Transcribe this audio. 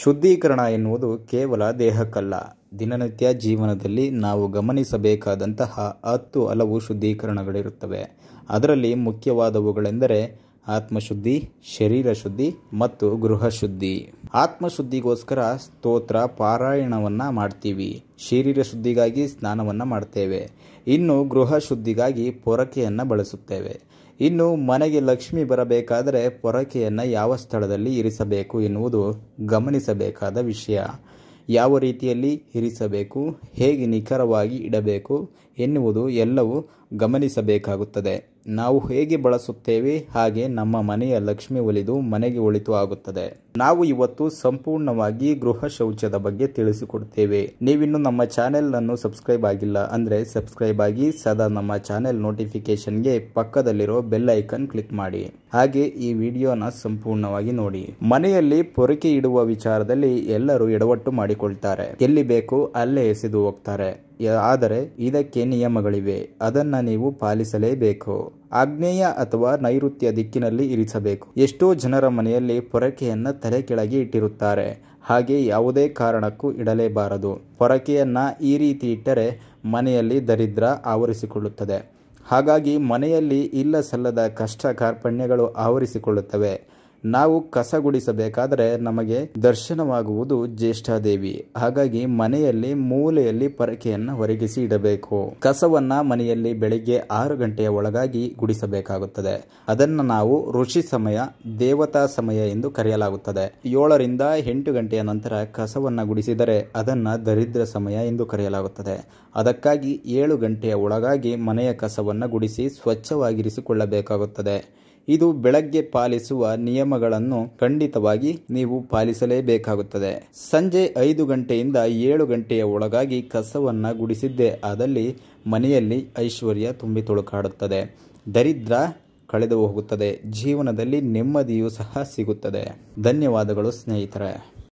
ಶುದ್ಧೀಕರಣ ಎನ್ನುವುದು ಕೇವಲ ದೇಹಕ್ಕಲ್ಲ ದಿನನಿತ್ಯ ಜೀವನದಲ್ಲಿ ನಾವು ಗಮನಿಸಬೇಕಾದಂತಹ ಹತ್ತು ಹಲವು ಶುದ್ಧೀಕರಣಗಳಿರುತ್ತವೆ ಅದರಲ್ಲಿ ಮುಖ್ಯವಾದವುಗಳೆಂದರೆ ಆತ್ಮಶುದ್ಧಿ ಶರೀರ ಶುದ್ಧಿ ಮತ್ತು ಗೃಹ ಶುದ್ಧಿ ಆತ್ಮಶುದ್ಧಿಗೋಸ್ಕರ ಸ್ತೋತ್ರ ಪಾರಾಯಣವನ್ನ ಮಾಡ್ತೀವಿ ಶರೀರ ಶುದ್ಧಿಗಾಗಿ ಸ್ನಾನವನ್ನ ಮಾಡ್ತೇವೆ ಇನ್ನು ಗೃಹ ಶುದ್ಧಿಗಾಗಿ ಪೊರಕೆಯನ್ನು ಬಳಸುತ್ತೇವೆ ಇನ್ನು ಮನೆಗೆ ಲಕ್ಷ್ಮಿ ಬರಬೇಕಾದರೆ ಪೊರಕೆಯನ್ನು ಯಾವ ಸ್ಥಳದಲ್ಲಿ ಇರಿಸಬೇಕು ಎನ್ನುವುದು ಗಮನಿಸಬೇಕಾದ ವಿಷಯ ಯಾವ ರೀತಿಯಲ್ಲಿ ಇರಿಸಬೇಕು ಹೇಗೆ ನಿಖರವಾಗಿ ಇಡಬೇಕು ಎನ್ನುವುದು ಎಲ್ಲವೂ ಗಮನಿಸಬೇಕಾಗುತ್ತದೆ ನಾವು ಹೇಗೆ ಬಳಸುತ್ತೇವೆ ಹಾಗೆ ನಮ್ಮ ಮನೆಯ ಲಕ್ಷ್ಮಿ ಒಲಿದು ಮನೆಗೆ ಒಳಿತು ಆಗುತ್ತದೆ ನಾವು ಇವತ್ತು ಸಂಪೂರ್ಣವಾಗಿ ಗೃಹ ಶೌಚದ ಬಗ್ಗೆ ತಿಳಿಸಿಕೊಡ್ತೇವೆ ನೀವಿನ್ನು ನಮ್ಮ ಚಾನೆಲ್ ಅನ್ನು ಸಬ್ಸ್ಕ್ರೈಬ್ ಆಗಿಲ್ಲ ಅಂದ್ರೆ ಸಬ್ಸ್ಕ್ರೈಬ್ ಆಗಿ ಸದಾ ನಮ್ಮ ಚಾನೆಲ್ ನೋಟಿಫಿಕೇಶನ್ಗೆ ಪಕ್ಕದಲ್ಲಿರೋ ಬೆಲ್ ಐಕನ್ ಕ್ಲಿಕ್ ಮಾಡಿ ಹಾಗೆ ಈ ವಿಡಿಯೋನ ಸಂಪೂರ್ಣವಾಗಿ ನೋಡಿ ಮನೆಯಲ್ಲಿ ಪೊರಕೆ ಇಡುವ ವಿಚಾರದಲ್ಲಿ ಎಲ್ಲರೂ ಎಡವಟ್ಟು ಮಾಡಿಕೊಳ್ತಾರೆ ಎಲ್ಲಿ ಬೇಕು ಅಲ್ಲೇ ಎಸೆದು ಹೋಗ್ತಾರೆ ಆದರೆ ಇದಕ್ಕೆ ನಿಯಮಗಳಿವೆ ಅದನ್ನು ನೀವು ಪಾಲಿಸಲೇಬೇಕು ಆಗ್ನೇಯ ಅಥವಾ ನೈಋತ್ಯ ದಿಕ್ಕಿನಲ್ಲಿ ಇರಿಸಬೇಕು ಎಷ್ಟೋ ಜನರ ಮನೆಯಲ್ಲಿ ಪೊರಕೆಯನ್ನು ತಲೆ ಕೆಳಗೆ ಇಟ್ಟಿರುತ್ತಾರೆ ಹಾಗೆ ಯಾವುದೇ ಕಾರಣಕ್ಕೂ ಇಡಲೇಬಾರದು ಪೊರಕೆಯನ್ನು ಈ ರೀತಿ ಇಟ್ಟರೆ ಮನೆಯಲ್ಲಿ ದರಿದ್ರ ಆವರಿಸಿಕೊಳ್ಳುತ್ತದೆ ಹಾಗಾಗಿ ಮನೆಯಲ್ಲಿ ಇಲ್ಲ ಸಲ್ಲದ ಕಷ್ಟ ಕಾರ್ಪಣ್ಯಗಳು ಆವರಿಸಿಕೊಳ್ಳುತ್ತವೆ ನಾವು ಕಸ ಗುಡಿಸಬೇಕಾದರೆ ನಮಗೆ ದರ್ಶನವಾಗುವುದು ಜ್ಯೇಷ್ಠಾದೇವಿ ಹಾಗಾಗಿ ಮನೆಯಲ್ಲಿ ಮೂಲೆಯಲ್ಲಿ ಪರಕೆಯನ್ನು ಹೊರಗಿಸಿ ಇಡಬೇಕು ಕಸವನ್ನ ಮನೆಯಲ್ಲಿ ಬೆಳಿಗ್ಗೆ ಆರು ಗಂಟೆಯ ಒಳಗಾಗಿ ಗುಡಿಸಬೇಕಾಗುತ್ತದೆ ಅದನ್ನು ನಾವು ಋಷಿ ಸಮಯ ದೇವತಾ ಸಮಯ ಎಂದು ಕರೆಯಲಾಗುತ್ತದೆ ಏಳರಿಂದ ಎಂಟು ಗಂಟೆಯ ನಂತರ ಕಸವನ್ನ ಗುಡಿಸಿದರೆ ಅದನ್ನ ದರಿದ್ರ ಸಮಯ ಎಂದು ಕರೆಯಲಾಗುತ್ತದೆ ಅದಕ್ಕಾಗಿ ಏಳು ಗಂಟೆಯ ಒಳಗಾಗಿ ಮನೆಯ ಕಸವನ್ನು ಗುಡಿಸಿ ಸ್ವಚ್ಛವಾಗಿರಿಸಿಕೊಳ್ಳಬೇಕಾಗುತ್ತದೆ ಇದು ಬೆಳಗ್ಗೆ ಪಾಲಿಸುವ ನಿಯಮಗಳನ್ನು ಖಂಡಿತವಾಗಿ ನೀವು ಪಾಲಿಸಲೇಬೇಕಾಗುತ್ತದೆ ಸಂಜೆ ಐದು ಗಂಟೆಯಿಂದ ಏಳು ಗಂಟೆಯ ಒಳಗಾಗಿ ಕಸವನ್ನು ಗುಡಿಸಿದ್ದೇ ಆದಲ್ಲಿ ಮನೆಯಲ್ಲಿ ಐಶ್ವರ್ಯ ತುಂಬಿ ತುಳುಕಾಡುತ್ತದೆ ದರಿದ್ರ ಕಳೆದು ಹೋಗುತ್ತದೆ ಜೀವನದಲ್ಲಿ ನೆಮ್ಮದಿಯೂ ಸಹ ಸಿಗುತ್ತದೆ ಧನ್ಯವಾದಗಳು ಸ್ನೇಹಿತರೆ